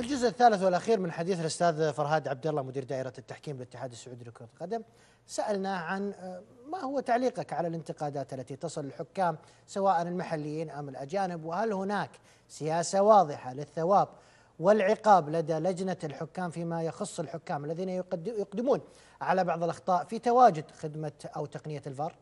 في الجزء الثالث والاخير من حديث الاستاذ فرهاد عبد الله مدير دائره التحكيم بالاتحاد السعودي لكره القدم سالناه عن آه، ما هو تعليقك على الانتقادات التي تصل للحكام سواء المحليين ام الاجانب وهل هناك سياسه واضحه للثواب والعقاب لدى لجنه الحكام فيما يخص الحكام الذين يقدمون على بعض الاخطاء في تواجد خدمه او تقنيه الفار؟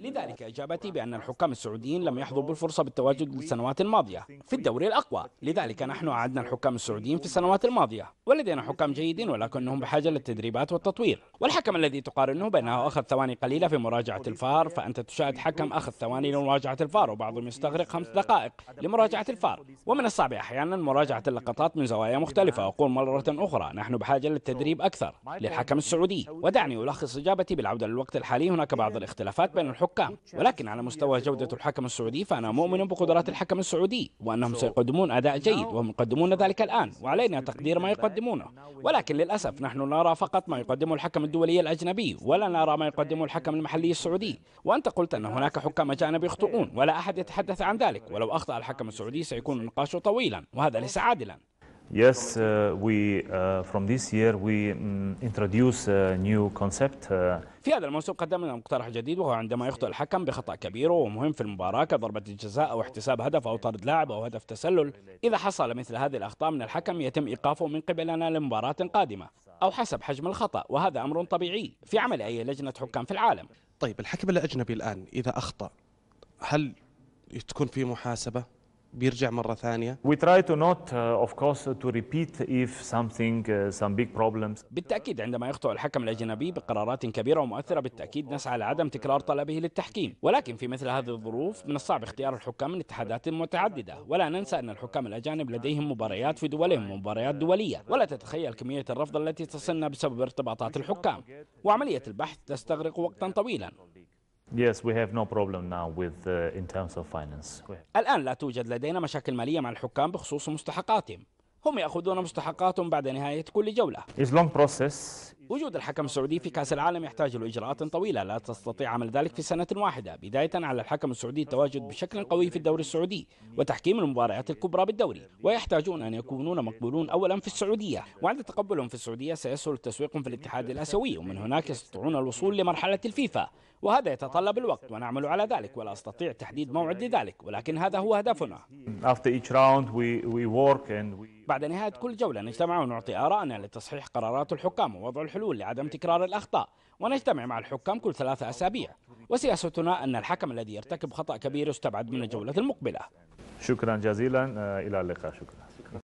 لذلك إجابتي بأن الحكام السعوديين لم يحظوا بالفرصة بالتواجد للسنوات الماضية في الدوري الأقوى لذلك نحن أعدنا الحكام السعوديين في السنوات الماضية ولدينا حكام جيدين ولكنهم بحاجة للتدريبات والتطوير والحكم الذي تقارنه بأنه أخذ ثواني قليلة في مراجعة الفار فأنت تشاهد حكم أخذ ثواني لمراجعة الفار وبعضهم يستغرق خمس دقائق لمراجعة الفار ومن الصعب أحيانا مراجعة اللقطات من زوايا مختلفة أقول مرة أخرى نحن بحاجة للتدريب أكثر للحكم السعودي ودعني ألخص إجابتي بالعودة للوقت الحالي هناك بعض الاختلافات بين الحكم الحكام ولكن على مستوى جودة الحكم السعودي فأنا مؤمن بقدرات الحكم السعودي وأنهم سيقدمون أداء جيد وهم يقدمون ذلك الآن وعلينا تقدير ما يقدمونه ولكن للأسف نحن نرى فقط ما يقدمه الحكم الدولي الأجنبي ولا نرى ما يقدمه الحكم المحلي السعودي وأنت قلت أن هناك حكام أجانب يخطئون ولا أحد يتحدث عن ذلك ولو أخطأ الحكم السعودي سيكون النقاش طويلا وهذا ليس عادلا Yes, uh, we uh, from this year we um, introduce a uh, new concept. Uh, في هذا الموسم قدمنا مقترح جديد وهو عندما يخطئ الحكم بخطأ كبير ومهم في المباراة كضربة الجزاء أو احتساب هدف أو طرد لاعب أو هدف تسلل إذا حصل مثل هذه الأخطاء من الحكم يتم إيقافه من قبلنا لمباراة قادمة أو حسب حجم الخطأ وهذا أمر طبيعي في عمل أي لجنة حكام في العالم طيب الحكم الأجنبي الآن إذا أخطأ هل تكون في محاسبة بيرجع مره ثانيه بالتاكيد عندما يخطئ الحكم الاجنبي بقرارات كبيره ومؤثره بالتاكيد نسعى لعدم تكرار طلبه للتحكيم ولكن في مثل هذه الظروف من الصعب اختيار الحكام من اتحادات متعدده ولا ننسى ان الحكام الاجانب لديهم مباريات في دولهم ومباريات دوليه ولا تتخيل كميه الرفض التي تصلنا بسبب ارتباطات الحكام وعمليه البحث تستغرق وقتا طويلا Yes, we have no problem now with uh, in terms of finance. الآن لا توجد لدينا مشاكل مالية مع الحكام بخصوص مستحقاتهم. هم يأخذون مستحقاتهم بعد نهاية كل جولة وجود الحكم السعودي في كأس العالم يحتاج لإجراءات طويلة لا تستطيع عمل ذلك في سنة واحدة بداية على الحكم السعودي التواجد بشكل قوي في الدوري السعودي وتحكيم المباريات الكبرى بالدوري ويحتاجون أن يكونون مقبولون أولا في السعودية وعند تقبلهم في السعودية سيسهل تسويقهم في الاتحاد الآسيوي ومن هناك يستطيعون الوصول لمرحلة الفيفا وهذا يتطلب الوقت ونعمل على ذلك ولا أستطيع تحديد موعد لذلك ولكن هذا هو هدفنا بعد نهاية كل جولة نجتمع ونعطي آراءنا لتصحيح قرارات الحكام ووضع الحلول لعدم تكرار الأخطاء ونجتمع مع الحكام كل ثلاثة أسابيع وسياستنا أن الحكم الذي يرتكب خطأ كبير يستبعد من الجولة المقبلة شكرا جزيلا آه، إلى اللقاء شكرا